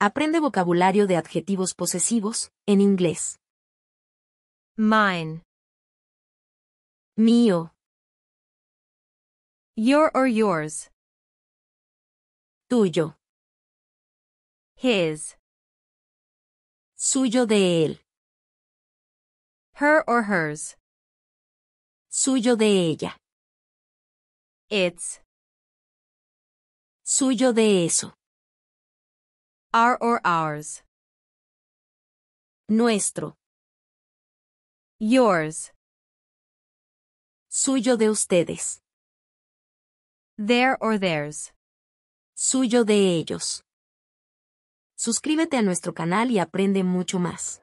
Aprende vocabulario de adjetivos posesivos, en inglés. Mine. Mío. Your or yours. Tuyo. His. Suyo de él. Her or hers. Suyo de ella. It's. Suyo de eso. Our or ours. Nuestro. Yours. Suyo de ustedes. Their or theirs. Suyo de ellos. Suscríbete a nuestro canal y aprende mucho más.